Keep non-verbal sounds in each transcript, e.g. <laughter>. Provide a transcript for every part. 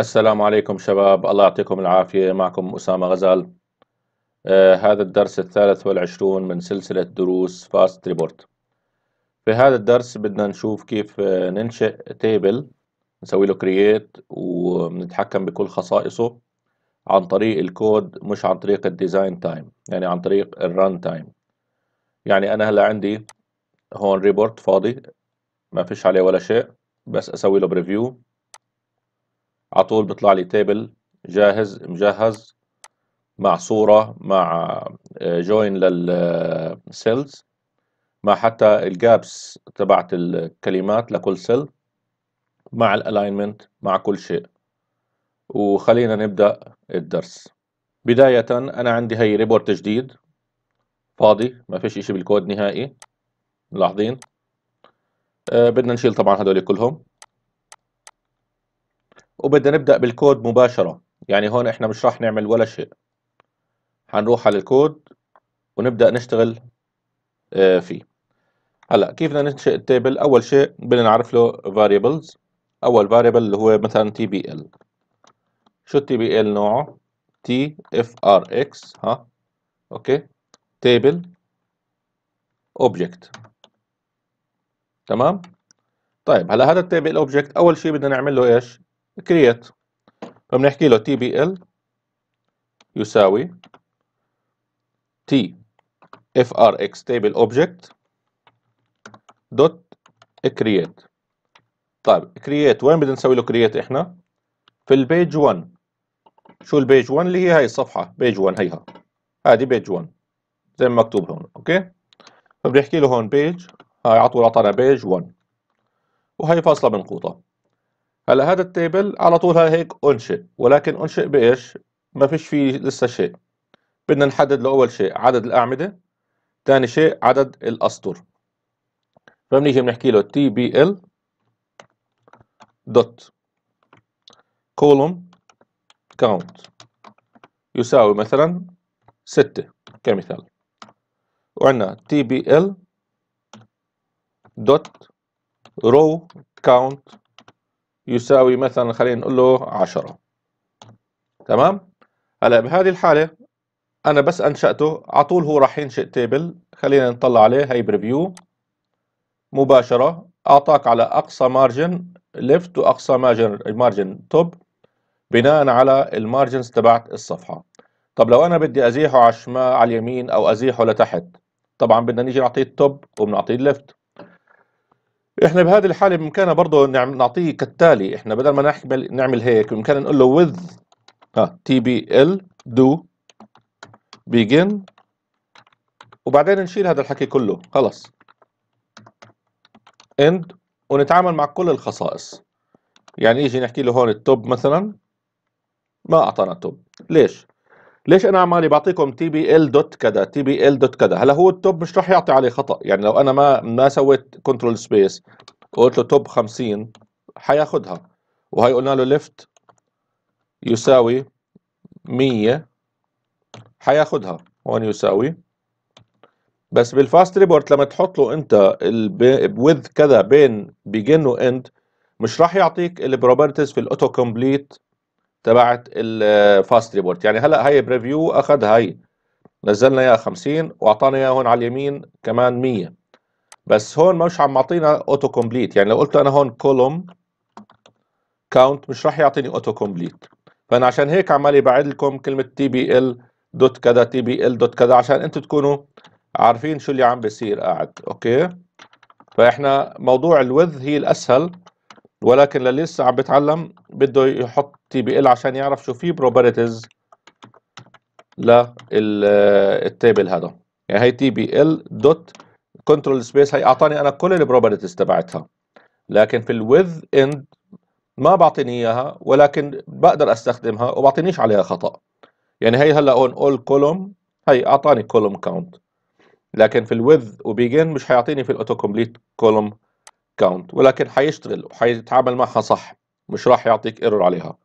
السلام عليكم شباب الله يعطيكم العافية معكم أسامة غزال آه هذا الدرس الثالث والعشرون من سلسلة دروس فاست ريبورت في هذا الدرس بدنا نشوف كيف آه، ننشئ تيبل نسوي له كرييت ونتحكم بكل خصائصه عن طريق الكود مش عن طريق الديزاين تايم يعني عن طريق الران تايم يعني أنا هلا عندي هون ريبورت فاضي ما فيش عليه ولا شيء بس أسوي له بريفيو على طول بيطلع لي تيبل جاهز مجهز مع صورة مع جوين آه، للسيلز آه، مع حتى الجابس تبعت الكلمات لكل سيل مع الالاينمنت مع كل شيء وخلينا نبدأ الدرس بداية أنا عندي هي ريبورت جديد فاضي ما فيش إشي بالكود نهائي ملاحظين أه بدنا نشيل طبعا هدول كلهم وبدنا نبدأ بالكود مباشرة يعني هون احنا مش راح نعمل ولا شيء حنروح على الكود ونبدأ نشتغل آه، فيه هلا كيف بدنا ننشئ التيبل اول شيء بدنا نعرف له variables اول variable اللي هو مثلا تي بي ال شو التي بي ال نوعه تي اف ار اكس ها اوكي تيبل اوبجكت تمام طيب هلا هذا التيبل اوبجكت اول شيء بدنا نعمل له ايش create فبنحكي له تي بي ال يساوي تي اف ار اكس تيبل اوبجكت دوت create طيب create وين بدنا نسوي له create احنا؟ في البيج 1 شو البيج 1 اللي هي هاي الصفحة بيج 1 هيها هذه بيج 1 زي ما مكتوب هون اوكي فبنحكي له هون بيج هاي على طول اعطانا بيج 1 وهي فاصلة بنقوطة هلا هذا التيبل على طول هيك انشئ ولكن انشئ بايش ما فيش فيه لسه شيء بدنا نحدد لاول شيء عدد الاعمده ثاني شيء عدد الاسطر فبنيجي بنحكي له تي بي ال دوت كولوم كاونت يساوي مثلا ستة كمثال وعندنا تي بي ال دوت رو كاونت يساوي مثلا خلينا نقول له 10 تمام هلا بهذه الحاله انا بس انشاته على طول هو راح ينشئ تيبل خلينا نطلع عليه هي بريفيو مباشره اعطاك على اقصى مارجن ليفت واقصى مارجن مارجن توب بناء على المارجنز تبعت الصفحه طب لو انا بدي ازيحه على الشمال على اليمين او ازيحه لتحت طبعا بدنا نيجي نعطيه التوب وبنعطيه الليفت احنا بهذه الحاله بامكاننا برضه نعم- نعطيه كالتالي احنا بدل ما نحمل نعمل هيك بامكاننا نقول له with ها تي بي ال do begin وبعدين نشيل هذا الحكي كله خلص end ونتعامل مع كل الخصائص يعني يجي نحكي له هون التوب مثلا ما اعطانا توب ليش ليش انا عمالي بعطيكم تي بي ال دوت كذا تي بي ال دوت كذا هلا هو التوب مش راح يعطي عليه خطا يعني لو انا ما ما سويت كنترول سبيس وقلت له توب 50 حياخذها وهي قلنا له ليفت يساوي 100 حياخذها هون يساوي بس بالفاست ريبورت لما تحط له انت الويذ كذا بين بيجن واند مش راح يعطيك البروبرتيز في الاوتو كومبليت تبعت الفاست ريبورت يعني هلا هي بريفيو اخذ هي نزلنا اياها 50 واعطانا اياها هون على اليمين كمان 100 بس هون مش عم معطينا اوتو كومبليت يعني لو قلت انا هون كولوم كاونت مش راح يعطيني اوتو كومبليت فانا عشان هيك عمالي بعد لكم كلمه تي بي ال دوت كذا تي بي ال دوت كذا عشان انتم تكونوا عارفين شو اللي عم بيصير قاعد اوكي فاحنا موضوع الوذ هي الاسهل ولكن للي لسه عم بتعلم بده يحط تي بي ال عشان يعرف شو في بروبرتيز للتيبل هذا يعني هي تي بي ال دوت كنترول سبيس هي اعطاني انا كل البروبرتيز تبعتها لكن في الويذ اند ما بعطيني اياها ولكن بقدر استخدمها وبعطينيش عليها خطا يعني هي هلا هون اول كولوم هي اعطاني كولوم كاونت لكن في الويذ وبيجن مش هيعطيني في الاوتو كومبليت كولوم كاونت ولكن حيشتغل وحيتعامل معها صح مش راح يعطيك ايرور عليها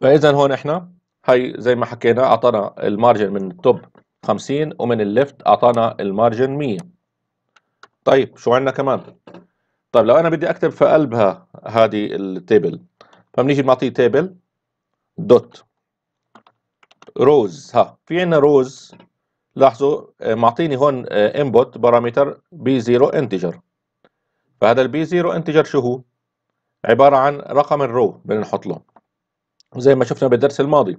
فاذا هون احنا هي زي ما حكينا اعطانا المارجن من التوب 50 ومن الليفت اعطانا المارجن 100 طيب شو عندنا كمان طيب لو انا بدي اكتب في قلبها هذه التيبل فبنيجي بنعطيه تيبل دوت روز ها في عندنا روز لاحظوا آه، معطيني هون آه، input بارامتر b 0 integer فهذا ال b 0 integer شو هو؟ عبارة عن رقم الرو بدنا نحط له زي ما شفنا بالدرس الماضي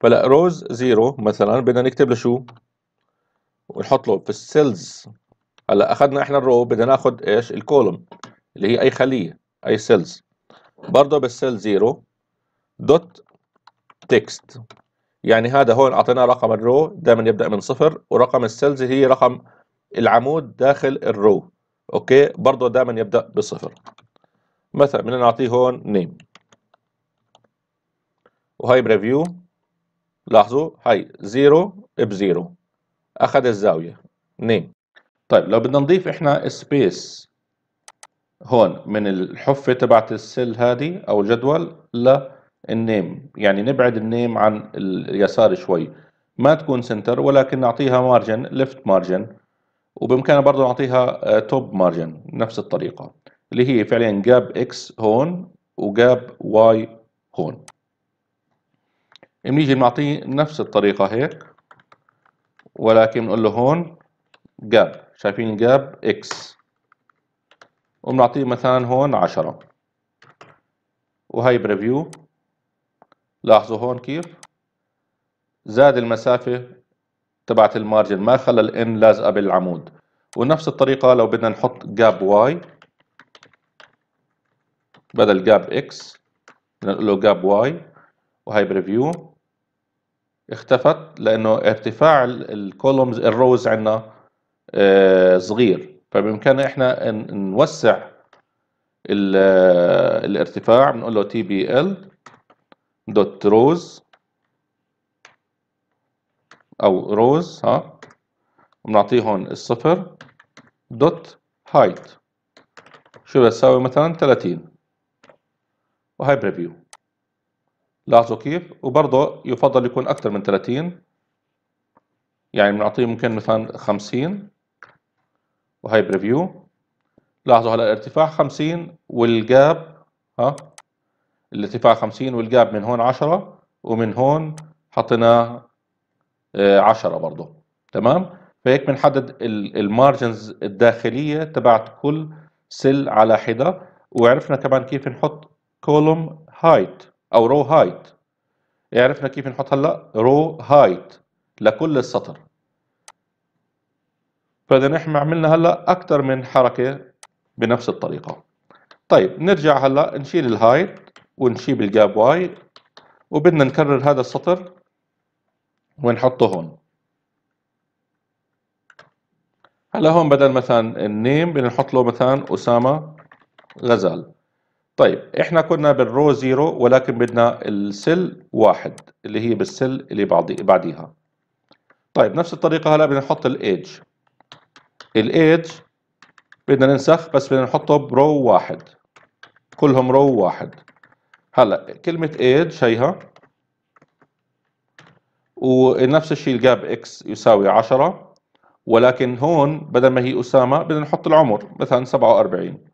فلا روز 0 مثلا بدنا نكتب له شو؟ ونحط له في السيلز هلا اخذنا احنا الرو بدنا ناخذ ايش؟ الكولوم اللي هي اي خلية اي سيلز برضه بالسيل 0 دوت تكست يعني هذا هون اعطيناه رقم الرو دائما يبدا من صفر ورقم السيلز هي رقم العمود داخل الرو اوكي برضه دائما يبدا بصفر مثلا بدنا نعطيه هون نيم وهي بريفيو لاحظوا هي زيرو بزيرو اخذ الزاويه نيم طيب لو بدنا نضيف احنا سبيس هون من الحفه تبعت السيل هذه او الجدول ل النيم يعني نبعد النيم عن اليسار شوي ما تكون سنتر ولكن نعطيها مارجن ليفت مارجن وبامكاننا برضه نعطيها آه، توب مارجن نفس الطريقه اللي هي فعليا جاب اكس هون وجاب واي هون بنيجي بنعطيه نفس الطريقه هيك ولكن بنقول له هون جاب شايفين جاب اكس وبنعطيه مثلا هون 10 وهي بريفيو لاحظوا هون كيف زاد المسافة تبعت المارجن ما خلى الان لازقة بالعمود ونفس الطريقة لو بدنا نحط جاب واي بدل جاب اكس بدنا نقول له جاب واي وهي بريفيو اختفت لانه ارتفاع الكولومز الروز عندنا صغير فبامكاننا احنا نوسع آه، الارتفاع بنقول له تي بي ال دوت روز او روز ها بنعطيه هون الصفر دوت هايت شو بتساوي مثلا 30 وهاي بريفيو لاحظوا كيف وبرضه يفضل يكون اكثر من 30 يعني بنعطيه ممكن مثلا 50 وهاي بريفيو لاحظوا هلا الارتفاع 50 والجاب ها الارتفاع 50 والجاب من هون 10 ومن هون حطيناه آه، 10 برضه تمام فهيك بنحدد المارجنز الداخليه تبعت كل سل على حده وعرفنا كمان كيف نحط كولوم هايت او رو هايت عرفنا كيف نحط هلا رو هايت لكل السطر فاذا نحن عملنا هلا اكثر من حركه بنفس الطريقه طيب نرجع هلا نشيل الهايت ونشيب الجاب واي وبدنا نكرر هذا السطر ونحطه هون هلا هون بدل مثلا النيم بدنا نحط له مثلا اسامه غزال طيب احنا كنا بالرو زيرو ولكن بدنا السل واحد اللي هي بالسل اللي بعديها طيب نفس الطريقه هلا بدنا نحط الايدج الايدج بدنا ننسخ بس بدنا نحطه برو واحد كلهم رو واحد هلا كلمة aid شيها ونفس الشيء الجاب اكس يساوي 10 ولكن هون بدل ما هي أسامة بدنا نحط العمر مثلا 47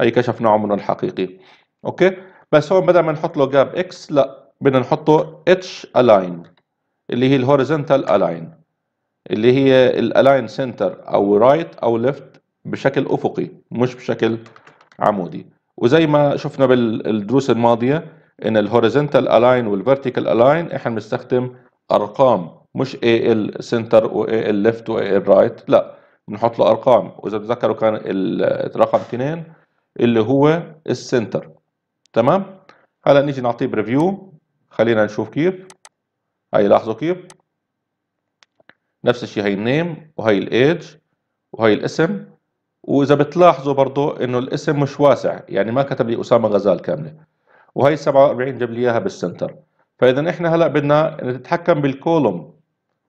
هي كشفنا عمرنا الحقيقي اوكي بس هون بدل ما نحط له جاب اكس لا بدنا نحطه اتش الاين اللي هي الهوريزونتال الاين اللي هي الالاين سنتر او رايت right او ليفت بشكل افقي مش بشكل عمودي وزي ما شفنا بالدروس الماضيه ان align الاين والفيرتيكال الاين احنا بنستخدم ارقام مش اي ال سنتر و AL ال ليفت و AL ال رايت لا بنحط له ارقام واذا تذكروا كان رقم اثنين اللي هو السنتر تمام هلا نيجي نعطيه بريفيو خلينا نشوف كيف هاي لاحظوا كيف نفس الشيء هي النيم وهي الايج وهي الاسم واذا بتلاحظوا برضه انه الاسم مش واسع يعني ما كتب لي اسامه غزال كامله وهي 47 جاب لي اياها بالسنتر فاذا احنا هلا بدنا نتحكم بالكولوم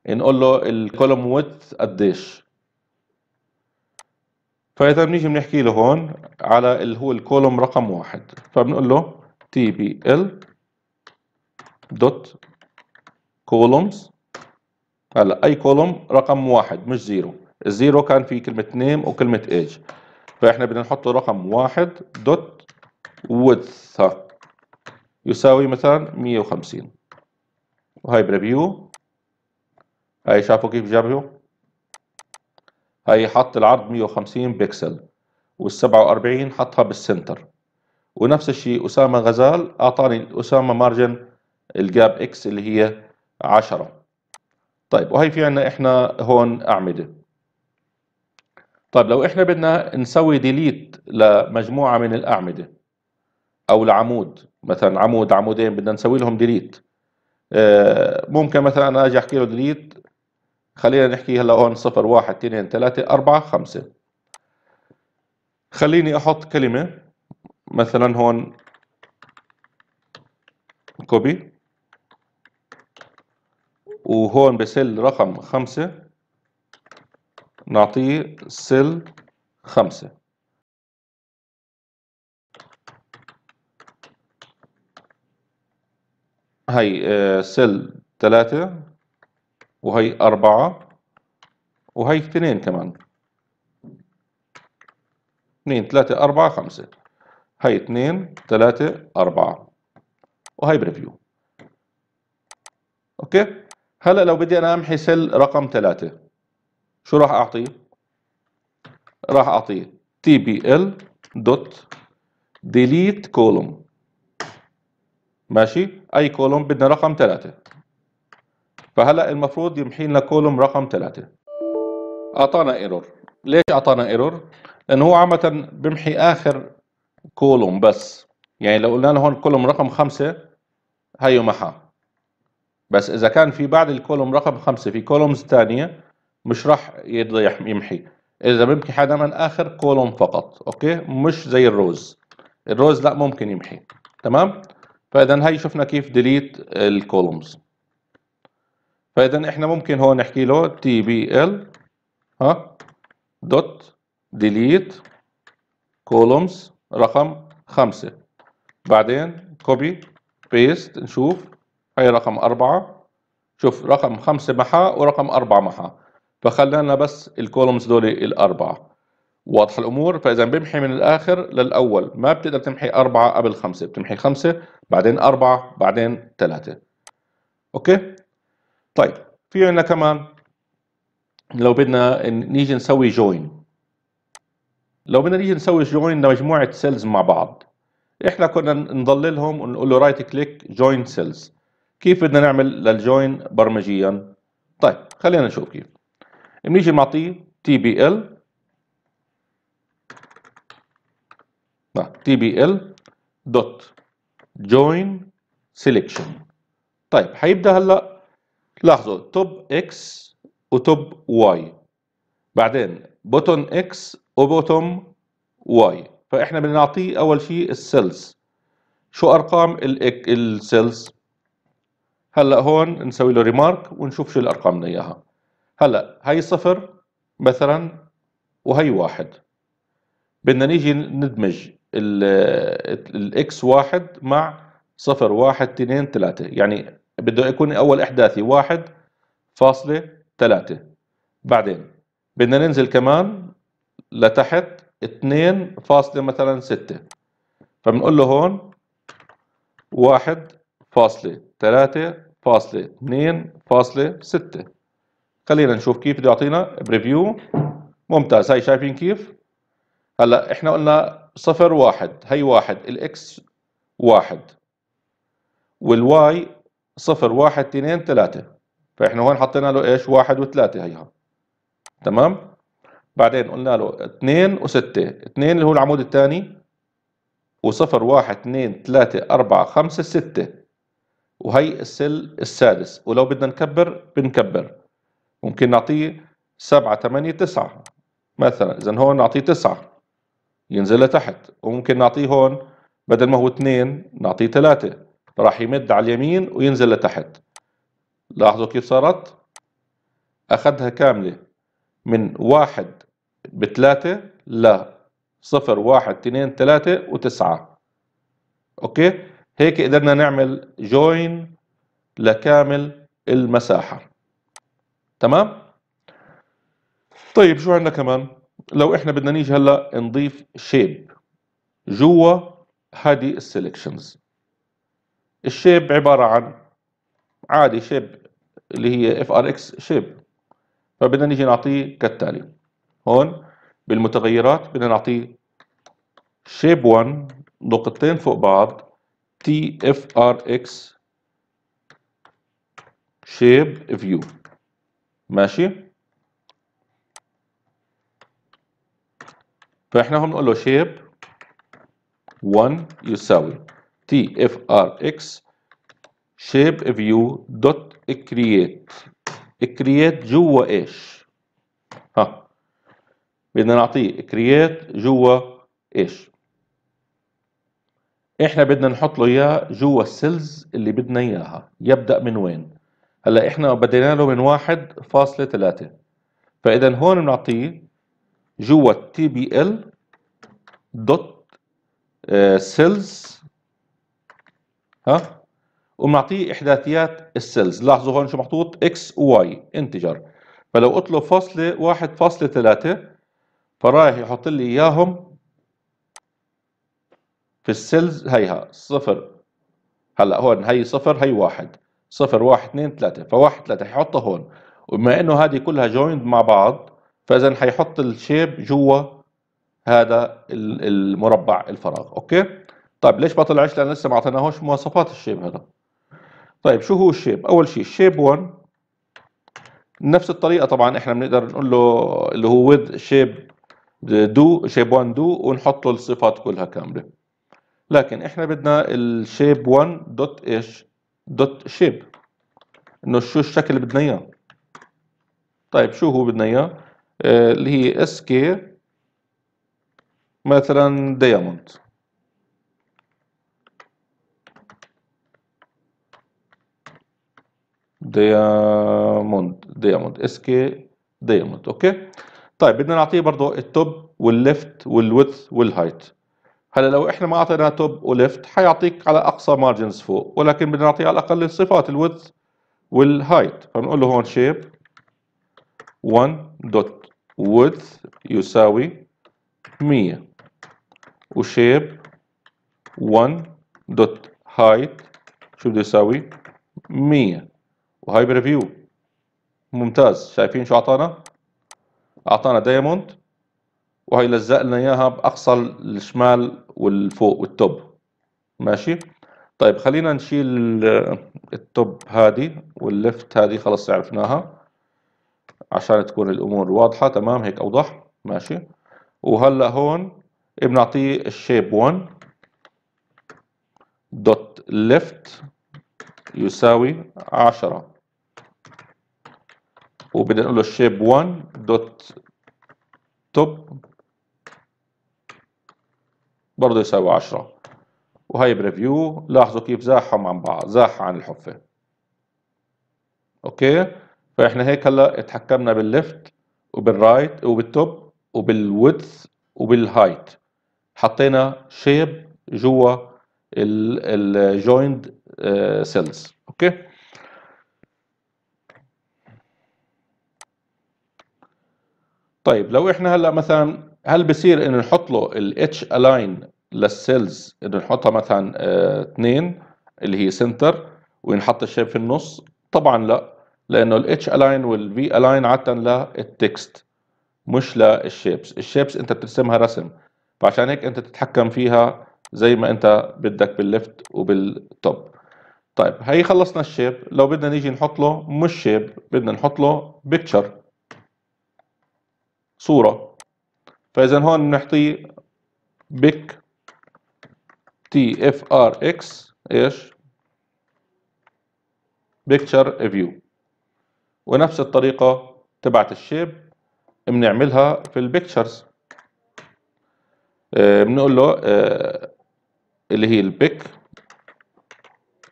نقول له الكولوم ويدث قديش فاذا بنيجي بنحكي له هون على اللي هو الكولوم رقم واحد فبنقول له تي بي ال دوت كولومز هلا اي كولوم رقم واحد مش زيرو الزيرو كان في كلمة نيم وكلمة ايج فاحنا بدنا نحط رقم واحد دوت ويدث يساوي مثلا 150 وهي بريفيو هاي شافوا كيف جابوا هاي حط العرض 150 بكسل وال47 حطها بالسنتر ونفس الشيء أسامة غزال أعطاني أسامة مارجن الجاب إكس اللي هي 10 طيب وهي في عنا إحنا هون أعمدة طيب لو احنا بدنا نسوي ديليت لمجموعه من الاعمده او لعمود مثلا عمود عمودين بدنا نسوي لهم ديليت آه، ممكن مثلا انا اجي احكي له ديليت خلينا نحكي هلا هون صفر واحد اثنين ثلاثة أربعة خمسة خليني أحط كلمة مثلا هون كوبي وهون بسل رقم خمسة نعطيه سيل خمسة هي آه، سيل ثلاثة وهي أربعة وهي اثنين كمان اثنين ثلاثة أربعة خمسة هي اثنين ثلاثة أربعة وهي بريفيو أوكي هلا لو بدي أنا أمحي سيل رقم ثلاثة شو راح اعطيه راح اعطيه tbl dot delete column ماشي اي كولوم بدنا رقم ثلاثة فهلا المفروض يمحي لنا كولوم رقم ثلاثة اعطانا ايرور ليش اعطانا ايرور لانه هو عامه بمحي اخر كولوم بس يعني لو قلنا له هون كولوم رقم خمسة هيو محا بس اذا كان في بعد الكولوم رقم خمسة في كولومز ثانيه مش راح يمحي اذا بيمحي حدا من اخر كولوم فقط اوكي مش زي الروز الروز لا ممكن يمحي تمام فاذا هي شفنا كيف ديليت الكولومز فاذا احنا ممكن هون نحكي له تي بي ال ها دوت ديليت كولومز رقم خمسة بعدين كوبي بيست نشوف هي رقم أربعة شوف رقم خمسة محا ورقم أربعة محا فخلنا بس الكولومز دول الاربعه واضح الامور فاذا بمحي من الاخر للاول ما بتقدر تمحي اربعه قبل خمسه بتمحي خمسه بعدين اربعه بعدين ثلاثه اوكي طيب في عندنا كمان لو بدنا نيجي نسوي جوين لو بدنا نيجي نسوي جوين لمجموعه سيلز مع بعض احنا كنا نضللهم ونقول له رايت كليك جوين سيلز كيف بدنا نعمل للجوين برمجيا طيب خلينا نشوف كيف بنيجي بنعطيه تي بي ال تي بي ال دوت جوين سيلكشن طيب هيبدا هلا لاحظوا توب اكس وتوب واي بعدين بوتون اكس وبوتوم واي فاحنا بدنا نعطيه اول شيء السيلز شو ارقام السيلز هلا هون نسوي له ريمارك ونشوف شو الارقام بدنا اياها هلا هاي صفر مثلا وهي واحد بدنا نيجي ندمج الاكس واحد مع صفر واحد اثنين ثلاثة يعني بده يكون اول احداثي واحد فاصلة ثلاثة بعدين بدنا ننزل كمان لتحت اثنين فاصلة مثلا ستة فبنقول له هون واحد فاصلة ثلاثة فاصلة اثنين فاصلة ستة خلينا نشوف كيف بده يعطينا بريفيو ممتاز هاي شايفين كيف هلا احنا قلنا صفر واحد هي واحد الاكس واحد والواي صفر واحد اثنين ثلاثة فاحنا هون حطينا له ايش واحد وثلاثة هيها تمام بعدين قلنا له اثنين وستة اثنين اللي هو العمود الثاني وصفر واحد اثنين ثلاثة أربعة خمسة ستة وهي السل السادس ولو بدنا نكبر بنكبر ممكن نعطيه سبعة تمانية تسعة مثلا إذا هون نعطيه تسعة ينزل لتحت وممكن نعطيه هون بدل ما هو اثنين نعطيه ثلاثة راح يمد على اليمين وينزل لتحت لاحظوا كيف صارت أخذها كاملة من واحد بثلاثة لا صفر واحد اثنين ثلاثة وتسعة أوكي هيك قدرنا نعمل جوين لكامل المساحة تمام طيب شو عندنا كمان لو احنا بدنا نيجي هلا نضيف شيب جوا هذه السلكشنز الشيب عباره عن عادي شيب اللي هي اف ار اكس شيب فبدنا نيجي نعطيه كالتالي هون بالمتغيرات بدنا نعطيه شيب 1 نقطتين فوق بعض تي اف ار اكس شيب فيو ماشي فاحنا هون بنقول له شيب 1 يساوي تي اف ار اكس شيب فيو دوت كرييت كرييت جوا ايش؟ ها بدنا نعطيه كرييت جوا ايش؟ احنا بدنا نحط له اياه جوا السيلز اللي بدنا اياها يبدا من وين؟ هلا احنا بدينا له من واحد فاصلة ثلاثة فاذا هون بنعطيه جوا تي بي ال دوت سيلز ها وبنعطيه احداثيات السيلز لاحظوا هون شو محطوط اكس واي انتجر فلو قلت له فاصلة واحد فاصلة ثلاثة فرايح يحط لي اياهم في السيلز هيها صفر هلا هون هي صفر هي واحد صفر واحد اثنين ثلاثة فواحد ثلاثة حيحطها هون وبما انه هذه كلها جويند مع بعض فاذا حيحط الشيب جوا هذا المربع الفراغ اوكي طيب ليش ما طلعش لان لسه ما اعطيناهوش مواصفات الشيب هذا طيب شو هو الشيب اول شيء الشيب 1 نفس الطريقه طبعا احنا بنقدر نقول له اللي هو with شيب دو شيب 1 دو ونحط له الصفات كلها كامله لكن احنا بدنا الشيب 1 دوت ايش دوت شيب انه شو الشكل اللي بدنا اياه طيب شو هو بدنا اياه آه، اللي هي اس كي مثلا دايموند دايموند دايموند اس كي دايموند اوكي طيب بدنا نعطيه برضه التوب والليفت والويدث والهايت هلا لو احنا ما اعطيناه توب وليفت حيعطيك على اقصى مارجنز فوق ولكن بدنا نعطيه على الاقل الصفات الويدث والهايت فبنقول له هون شيب 1 دوت width يساوي 100 وشيب 1 دوت هايت شو بده يساوي 100 وهاي بريفيو ممتاز شايفين شو اعطانا اعطانا دايموند وهي لزقنا اياها باقصى الشمال والفوق والتوب ماشي طيب خلينا نشيل التوب هذه واللفت هذه خلص عرفناها عشان تكون الامور واضحه تمام هيك اوضح ماشي وهلا هون بنعطيه الشيب 1 دوت ليفت يساوي 10 وبدنا نقول له الشيب 1 دوت توب برضه يساوي 10 وهي بريفيو لاحظوا كيف زاحهم عن بعض زاح عن الحفة اوكي فاحنا هيك هلا اتحكمنا بالليفت وبالرايت وبالتوب وبالويدث وبالهايت حطينا شيب جوا الجويند سيلز آه، اوكي طيب لو احنا هلا مثلا هل بصير انه نحط له الاتش الاين للسيلز انه نحطها مثلا آه، اثنين اللي هي سنتر وينحط الشيب في النص طبعا لا لانه الاتش الاين والفي الاين عاده للتكست مش للشيبس الشيبس انت بترسمها رسم فعشان هيك انت تتحكم فيها زي ما انت بدك بالليفت وبالتوب طيب هي خلصنا الشيب لو بدنا نيجي نحط له مش شيب بدنا نحط له بيكتشر صورة فاذا هون بنحطيه بيك تي اف ار اكس ايش بيكتشر فيو ونفس الطريقه تبعت الشيب بنعملها في البيكتشرز آه، بنقول له آه، اللي هي البيك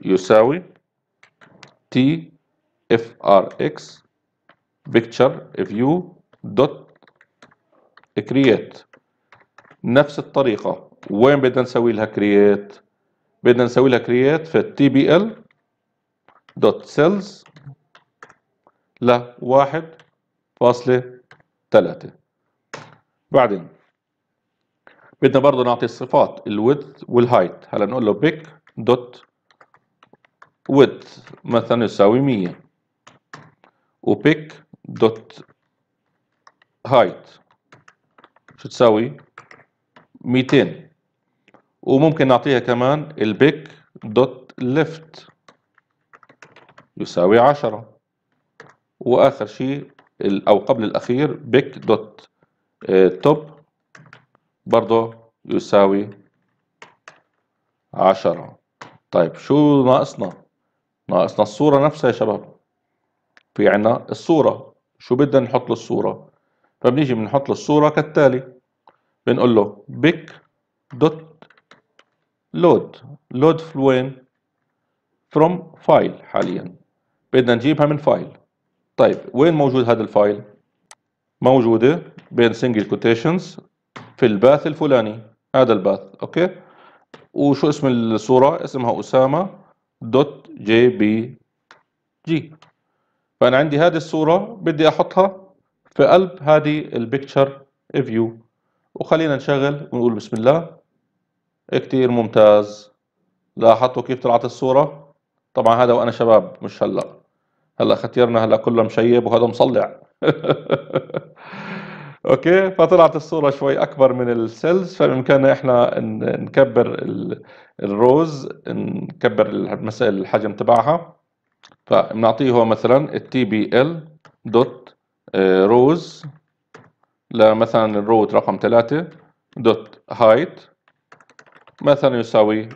يساوي تي اف ار اكس بيكتشر فيو دوت كرييت نفس الطريقة وين بدنا نسوي لها كرييت بدنا نسوي لها كرييت في تي بي ال دوت سيلز لواحد فاصلة ثلاثة بعدين بدنا برضه نعطي الصفات الويدث والهايت هلا نقول له بيك دوت width مثلا يساوي 100 وبيك دوت هايت تساوي 200 وممكن نعطيها كمان البيك دوت ليفت يساوي 10 واخر شيء او قبل الاخير بيك دوت آه، توب برضه يساوي 10 طيب شو ناقصنا ناقصنا الصورة نفسها يا شباب في عنا الصورة شو بدنا نحط للصورة فبنيجي بنحط للصورة كالتالي بنقول له بيك دوت لود لود وين فروم فايل حاليا بدنا نجيبها من فايل طيب وين موجود هذا الفايل موجوده بين سنجل كوتيشنز في الباث الفلاني هذا الباث اوكي وشو اسم الصوره اسمها اسامه دوت جي بي جي فانا عندي هذه الصوره بدي احطها في قلب هذه البيكتشر فيو وخلينا نشغل ونقول بسم الله إيه كتير ممتاز لاحظتوا كيف طلعت الصورة طبعا هذا وأنا شباب مش هلأ هلأ ختيرنا هلأ كله مشيب وهذا مصلع <laughs> اوكي فطلعت الصوره شوي اكبر من السيلز فبامكاننا احنا نكبر الروز نكبر المسائل الحجم تبعها فبنعطيه هو مثلا التي بي ال دوت آه، روز لمثلا الروت رقم ثلاثة دوت هايت مثلا يساوي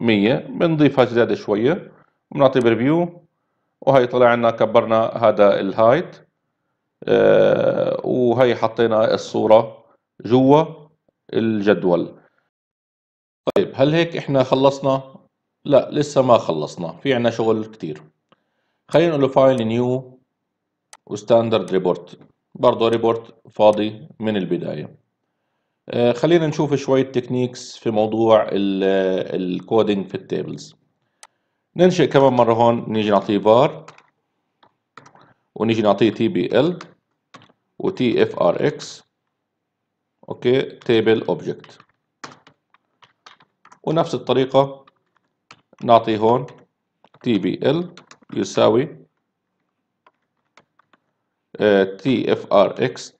100 بنضيفها جداد شويه بنعطي بريفيو وهي طلع لنا كبرنا هذا الهايت آه، وهي حطينا الصوره جوا الجدول طيب هل هيك احنا خلصنا لا لسه ما خلصنا في عنا شغل كتير خلينا نقول له فايل نيو وستاندرد ريبورت برضه ريبورت فاضي من البداية آه، خلينا نشوف شوية تكنيكس في موضوع الكودينج آه، في التابلز ننشئ كمان مرة هون نيجي نعطيه بار ونيجي نعطيه تي بي ال وتي اف ار اكس اوكي تابل اوبجكت ونفس الطريقة نعطي هون تي بي ال يساوي تي اف ار اكس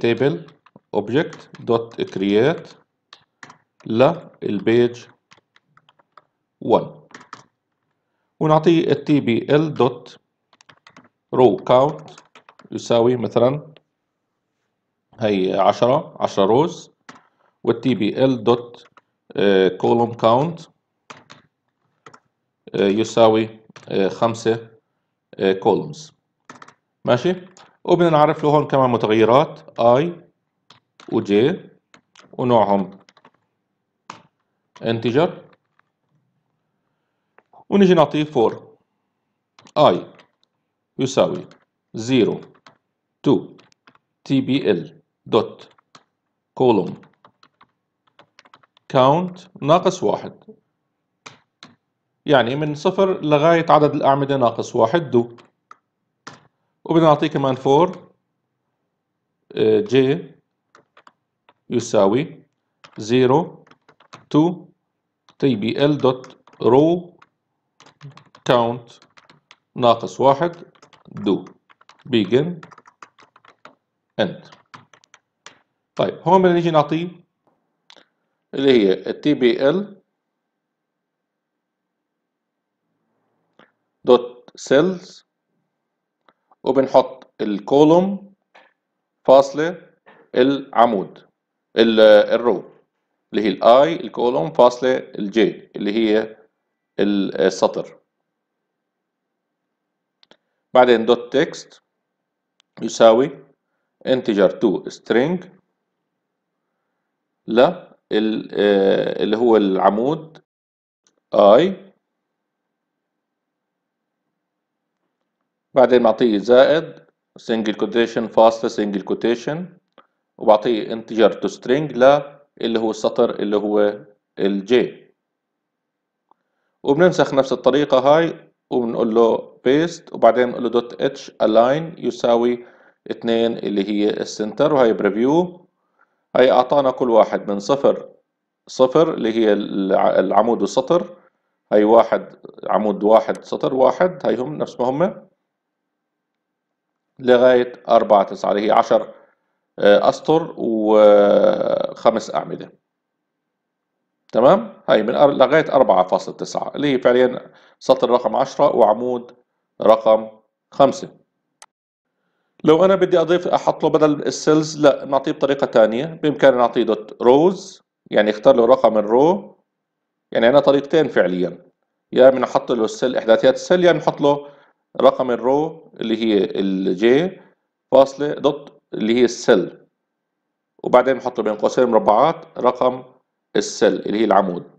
تيبل اوبجكت دوت كرييت للبيج 1 ونعطيه التي بي ال دوت رو كاونت يساوي مثلا هي 10 10 روز والتي بي ال دوت كولوم كاونت يساوي آه، خمسة كولومز آه، ماشي وبنعرف له هون كمان متغيرات اي وجي ونوعهم انتجر ونجي نعطيه 4 اي يساوي 0 2 تي بي ال دوت كولوم كاونت ناقص واحد يعني من صفر لغاية عدد الأعمدة ناقص واحد دو وبنعطيه كمان 4 جي آه، يساوي 0 2 تي بي ال دوت ناقص واحد do بيجن اند طيب هون بدنا نيجي نعطيه اللي هي تي بي ال وبنحط الكولوم فاصلة العمود الرو اللي هي الاي الكولوم فاصلة الجي اللي هي السطر بعدين دوت تكست يساوي انتجر تو string ل آه، اللي هو العمود اي بعدين بعطيه زائد سنجل كوتيشن فاصلة سنجل كوتيشن وبعطيه انتجر تو سترينج ل اللي هو السطر اللي هو الجي وبننسخ نفس الطريقة هاي وبنقول له paste وبعدين نقول له دوت اتش align يساوي اتنين اللي هي السنتر وهي بريفيو هاي اعطانا كل واحد من صفر صفر اللي هي العمود والسطر هاي واحد عمود واحد سطر واحد هاي هم نفس ما هم لغاية 4 9 اللي هي 10 آه، أسطر وخمس أعمدة تمام هاي من لغاية 4.9 اللي هي فعليا سطر رقم 10 وعمود رقم 5 لو أنا بدي أضيف أحط له بدل السيلز لا نعطيه بطريقة ثانية بإمكاني نعطيه دوت روز يعني اختار له رقم الرو يعني أنا طريقتين فعليا يا بنحط له السيل إحداثيات السيل يا بنحط له رقم الرو اللي هي الجي فاصلة دوت اللي هي السل وبعدين نحطه بين قوسين مربعات رقم السل اللي هي العمود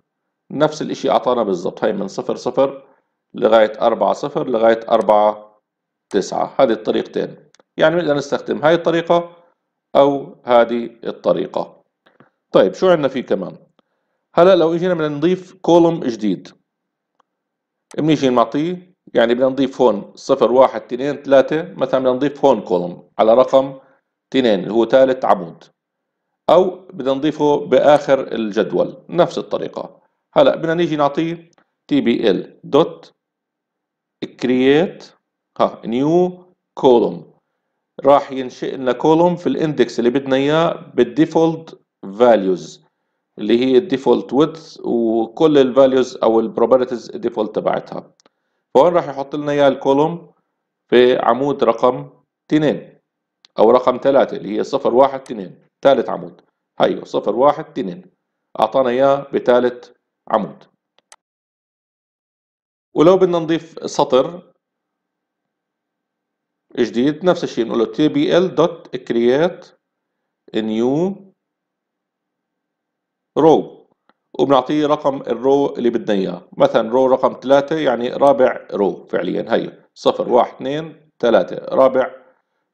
نفس الاشي اعطانا بالضبط هي من صفر صفر لغاية أربعة صفر لغاية أربعة تسعة هذه الطريقتين يعني بنقدر نستخدم هاي الطريقة أو هذه الطريقة طيب شو عندنا فيه كمان هلا لو اجينا بدنا نضيف كولوم جديد بنيجي نعطيه يعني بدنا نضيف هون صفر واحد اثنين ثلاثة مثلا بدنا نضيف هون كولوم على رقم اثنين اللي هو ثالث عمود أو بدنا نضيفه بآخر الجدول نفس الطريقة هلا بدنا نيجي نعطيه تي بي ال دوت كرييت ها نيو كولوم راح ينشئ لنا كولوم في الاندكس اللي بدنا اياه بالديفولت فاليوز اللي هي الديفولت ويدث وكل الفاليوز او البروبرتيز الديفولت تبعتها فهون راح يحط لنا اياها الكولوم في عمود رقم 2 او رقم 3 اللي هي 0 1 2 ثالث عمود هيو 0 1 2 اعطانا اياه بثالث عمود ولو بدنا نضيف سطر جديد نفس الشيء نقول له tbl dot create a new row وبنعطيه رقم الرو اللي بدنا اياه مثلا رو رقم 3 يعني رابع رو فعليا هي 0 1 2 3 رابع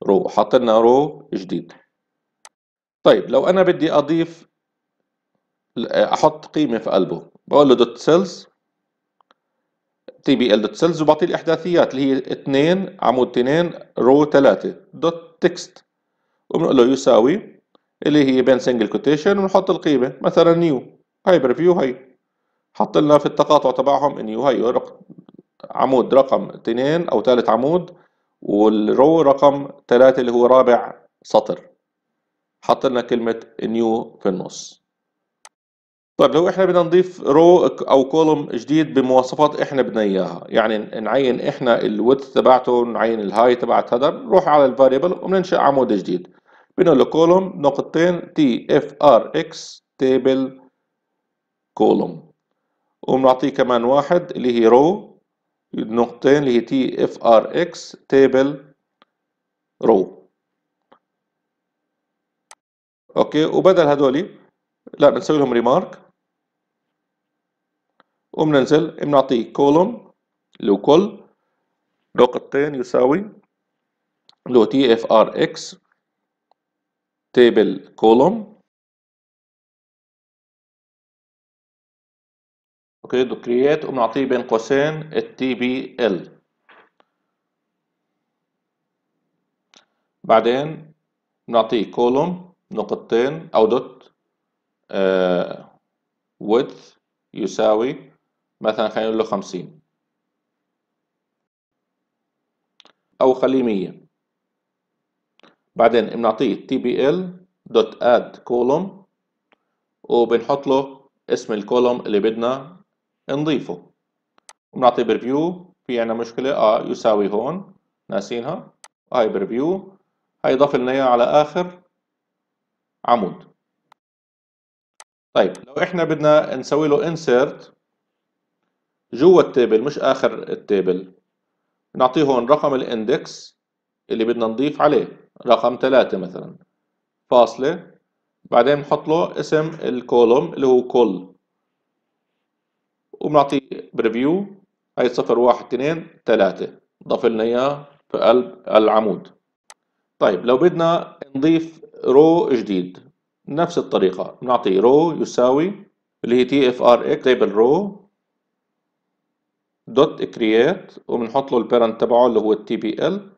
رو حط لنا رو جديد طيب لو انا بدي اضيف احط قيمه في قلبه بقول له دوت سيلز تي بي ال دوت سيلز وبعطيه الاحداثيات اللي هي 2 عمود 2 رو 3 دوت تكست وبنقول له يساوي اللي هي بين سنجل كوتيشن ونحط القيمه مثلا نيو هايبر فيو هاي حط لنا في التقاطع تبعهم ان يو عمود رقم اثنين او ثالث عمود والرو رقم ثلاثة اللي هو رابع سطر حط لنا كلمة نيو في النص طيب لو احنا بدنا نضيف رو او كولوم جديد بمواصفات احنا بدنا اياها يعني نعين احنا الويدث تبعته نعين الهاي تبعت هذا نروح على الفاريبل وبننشئ عمود جديد بنقول له كولوم نقطتين تي اف ار اكس تيبل كولوم وبنعطيه كمان واحد اللي هي رو نقطتين اللي هي تي اف ار اكس تيبل رو اوكي وبدل هذول لا بنسوي لهم ريمارك وبننزل بنعطيه كولوم لو كل نقطتين يساوي لو تي اف ار اكس تيبل كولوم اوكي دو كرييت وبنعطيه بين قوسين التي بي ال بعدين بنعطيه كولوم نقطتين او دوت آه يساوي مثلا خلينا نقول له 50 او خليه 100 بعدين بنعطيه تي بي ال دوت اد كولوم وبنحط له اسم الكولوم اللي بدنا نضيفه ونعطي بريفيو في عنا مشكلة اه يساوي هون ناسينها هاي بريفيو هاي ضاف لنا اياها على اخر عمود طيب لو احنا بدنا نسوي له انسيرت جوا التيبل مش اخر التيبل نعطيه هون رقم الاندكس اللي بدنا نضيف عليه رقم ثلاثة مثلا فاصلة بعدين نحط له اسم الكولوم اللي هو كل وبنعطيه بريفيو هي صفر واحد اثنين ثلاثة ضاف لنا اياه في قلب العمود طيب لو بدنا نضيف رو جديد نفس الطريقة بنعطي رو يساوي اللي هي تي اف ار اكس تيبل رو دوت كرييت وبنحط له البيرنت تبعه اللي هو التي بي ال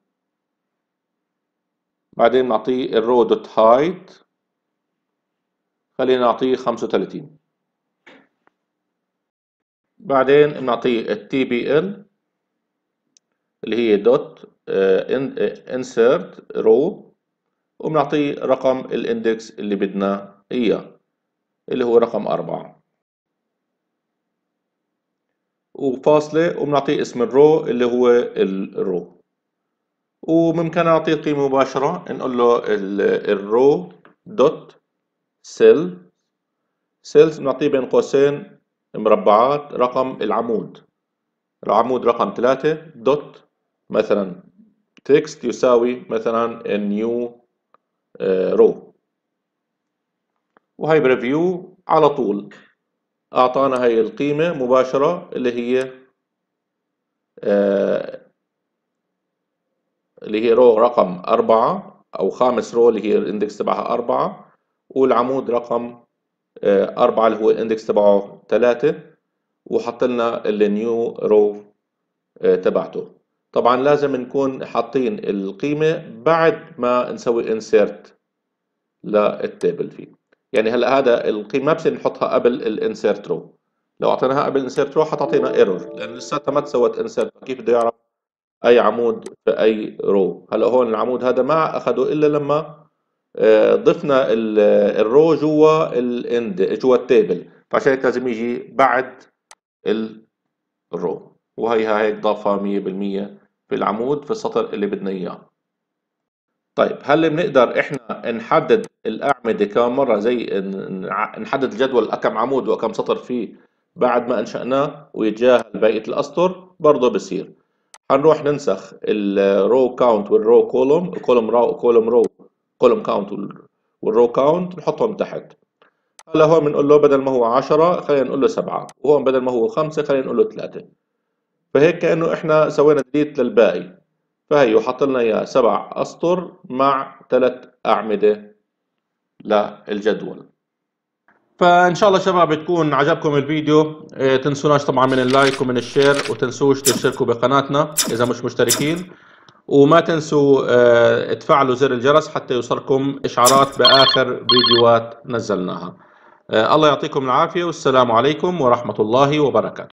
بعدين نعطيه الرو دوت هايت خلينا نعطيه 35 بعدين بنعطيه ال TBL اللي هي دوت آه، آه، insert row وبنعطيه رقم الاندكس اللي بدنا اياه اللي هو رقم أربعة وفاصلة وبنعطيه اسم الرو اللي هو الرو وممكن نعطيه قيمة مباشرة نقول له الرو دوت سيل سيلز بنعطيه بين قوسين مربعات رقم العمود العمود رقم ثلاثة دوت مثلا تكست يساوي مثلا نيو رو آه، وهي بريفيو على طول أعطانا هي القيمة مباشرة اللي هي آه، اللي هي رو رقم أربعة أو خامس رو اللي هي الاندكس تبعها أربعة والعمود رقم آه، أربعة اللي هو الاندكس تبعه ثلاثة وحط لنا النيو رو آه، تبعته طبعا لازم نكون حاطين القيمة بعد ما نسوي انسيرت للتابل فيه يعني هلا هذا القيمة ما بصير نحطها قبل الانسيرت رو لو اعطيناها قبل الانسيرت رو حتعطينا ايرور لأن لساتها ما تسوت انسيرت كيف بده يعرف أي عمود في أي رو هلا هون العمود هذا ما أخده إلا لما آه، ضفنا الرو جوا الاند جوا التيبل فعشان هيك لازم يجي بعد الرو وهيها هيك ضافها 100% في العمود في السطر اللي بدنا اياه طيب هل بنقدر احنا نحدد الاعمده كم مره زي نحدد الجدول كم عمود وكم سطر فيه بعد ما انشاناه ويتجاهل بقيه الاسطر برضه بصير هنروح ننسخ الرو كاونت والرو كولوم كولوم رو كولوم رو كولوم كاونت والرو كاونت نحطهم تحت هلا هون بنقول له بدل ما هو 10 خلينا نقول له 7 وهون بدل ما هو 5 خلينا نقول له 3 فهيك كانه احنا سوينا ديليت للباقي فهيو حط لنا اياه سبع اسطر مع ثلاث اعمده للجدول فان شاء الله شباب بتكون عجبكم الفيديو إيه، تنسوناش طبعا من اللايك ومن الشير وتنسوش تشتركوا بقناتنا اذا مش مشتركين وما تنسوا تفعلوا آه، زر الجرس حتى يوصلكم إشعارات بآخر فيديوهات نزلناها آه، الله يعطيكم العافية والسلام عليكم ورحمة الله وبركاته